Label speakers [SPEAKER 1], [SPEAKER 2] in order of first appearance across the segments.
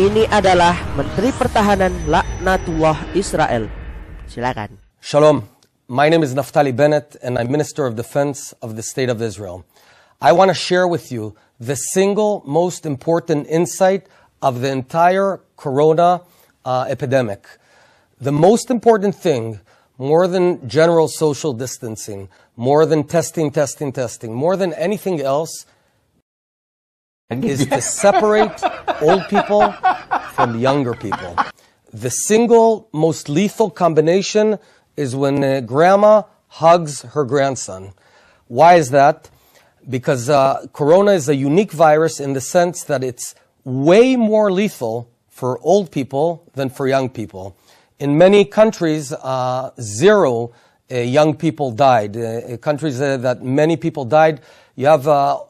[SPEAKER 1] Ini adalah Menteri Pertahanan
[SPEAKER 2] Laknatullah Israel. Silakan. Shalom. My name is Naftali Bennett and I'm Minister of Defense of the State of Israel. I want to share with you the single most important insight of the entire corona uh, epidemic. The most important thing, more than general social distancing, more than testing, testing, testing, more than anything else, is to separate old people from younger people. The single most lethal combination is when uh, grandma hugs her grandson. Why is that? Because uh, corona is a unique virus in the sense that it's way more lethal for old people than for young people. In many countries, uh, zero uh, young people died. Uh, countries uh, that many people died, you have 0%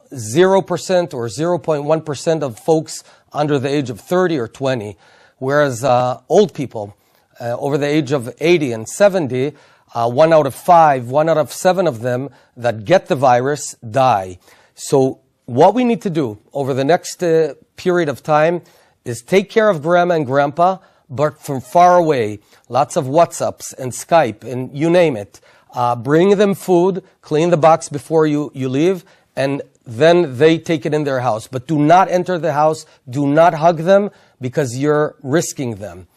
[SPEAKER 2] or 0.1% of folks under the age of 30 or 20, whereas uh, old people uh, over the age of 80 and 70, uh, one out of five, one out of seven of them that get the virus die. So what we need to do over the next uh, period of time is take care of grandma and grandpa, but from far away, lots of WhatsApps and Skype and you name it. Uh, bring them food, clean the box before you, you leave, and then they take it in their house. But do not enter the house, do not hug them, because you're risking them.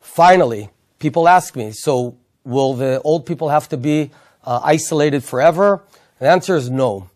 [SPEAKER 2] Finally, people ask me, so will the old people have to be uh, isolated forever? The answer is no.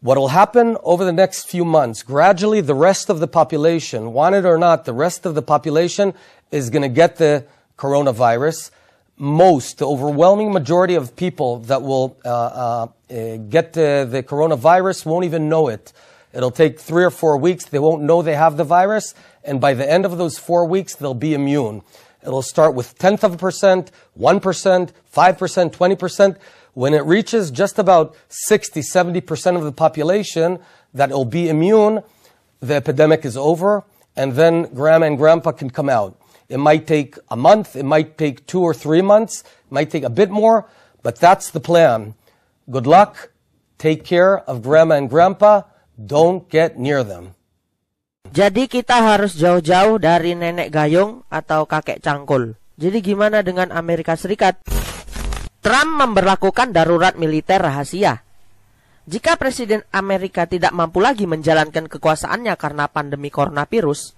[SPEAKER 2] What will happen over the next few months, gradually the rest of the population, want it or not, the rest of the population is going to get the coronavirus most, the overwhelming majority of people that will uh, uh, eh, get the coronavirus won't even know it. It'll take three or four weeks. They won't know they have the virus. And by the end of those four weeks, they'll be immune. It'll start with tenth of a percent, 1%, 5%, 20%. When it reaches just about 60, 70% of the population that will be immune, the epidemic is over, and then grandma and grandpa can come out. It might take a month. It might take two or three months. It might take a bit more, but that's the plan. Good luck. Take care of grandma and grandpa. Don't get near them. Jadi kita harus jauh-jauh dari nenek gayung atau kakek cangkul.
[SPEAKER 1] Jadi gimana dengan Amerika Serikat? Trump memberlakukan darurat militer rahasia. Jika Presiden Amerika tidak mampu lagi menjalankan kekuasaannya karena pandemi coronavirus,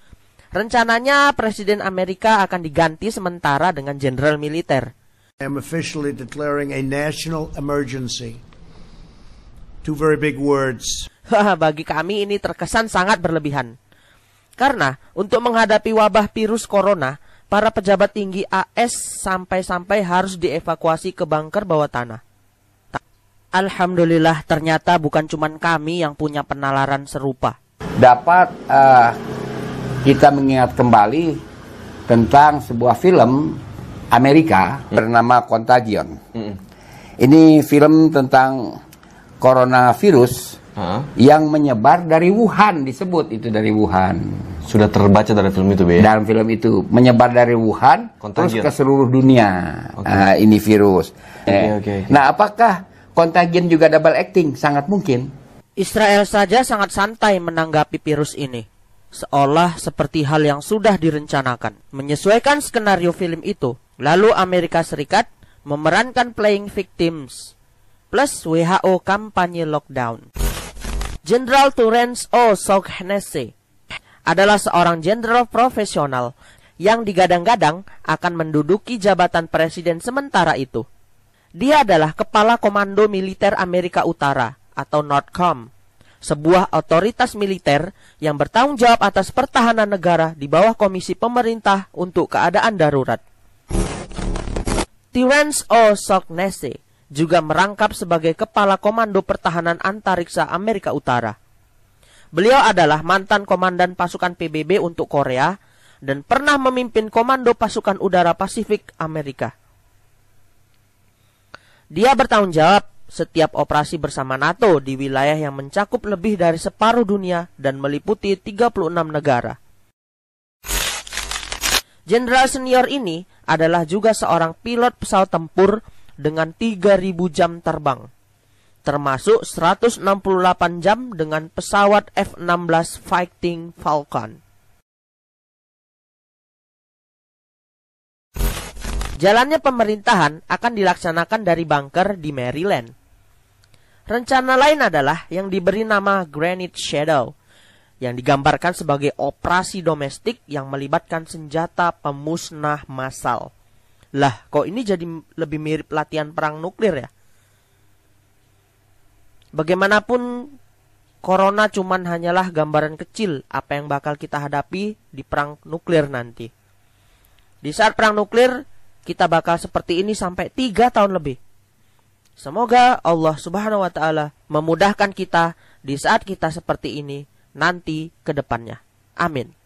[SPEAKER 1] Rencananya Presiden Amerika akan diganti sementara dengan jenderal militer. Bagi kami ini terkesan sangat berlebihan. Karena untuk menghadapi wabah virus corona, para pejabat tinggi AS sampai-sampai harus dievakuasi ke bunker bawah tanah. Alhamdulillah ternyata bukan cuma kami yang punya penalaran serupa. Dapat uh, kita mengingat kembali tentang sebuah film Amerika hmm. bernama Contagion. Hmm. Ini film tentang coronavirus huh? yang menyebar dari Wuhan disebut itu dari Wuhan. Sudah terbaca dari film itu, Be? Dalam film itu menyebar dari Wuhan Contagion. terus ke seluruh dunia. Okay. Nah, ini virus. Okay, eh, okay, okay. Nah, apakah Contagion juga double acting? Sangat mungkin. Israel saja sangat santai menanggapi virus ini seolah seperti hal yang sudah direncanakan. Menyesuaikan skenario film itu, lalu Amerika Serikat memerankan playing victims plus WHO kampanye lockdown. Jenderal Terence O. Sognese adalah seorang jenderal profesional yang digadang-gadang akan menduduki jabatan presiden sementara itu. Dia adalah kepala komando militer Amerika Utara atau NORTHCOM sebuah otoritas militer yang bertanggung jawab atas pertahanan negara di bawah Komisi Pemerintah untuk Keadaan Darurat. Terence O. Sognese juga merangkap sebagai Kepala Komando Pertahanan Antariksa Amerika Utara. Beliau adalah mantan komandan pasukan PBB untuk Korea dan pernah memimpin Komando Pasukan Udara Pasifik Amerika. Dia bertanggung jawab setiap operasi bersama NATO di wilayah yang mencakup lebih dari separuh dunia dan meliputi 36 negara. Jenderal senior ini adalah juga seorang pilot pesawat tempur dengan 3000 jam terbang, termasuk 168 jam dengan pesawat F-16 Fighting Falcon. Jalannya pemerintahan akan dilaksanakan dari bunker di Maryland. Rencana lain adalah yang diberi nama Granite Shadow, yang digambarkan sebagai operasi domestik yang melibatkan senjata pemusnah massal. Lah, kok ini jadi lebih mirip latihan perang nuklir ya? Bagaimanapun, corona cuman hanyalah gambaran kecil apa yang bakal kita hadapi di perang nuklir nanti. Di saat perang nuklir, kita bakal seperti ini sampai 3 tahun lebih. Semoga Allah Subhanahu wa taala memudahkan kita di saat kita seperti ini nanti
[SPEAKER 2] ke depannya. Amin.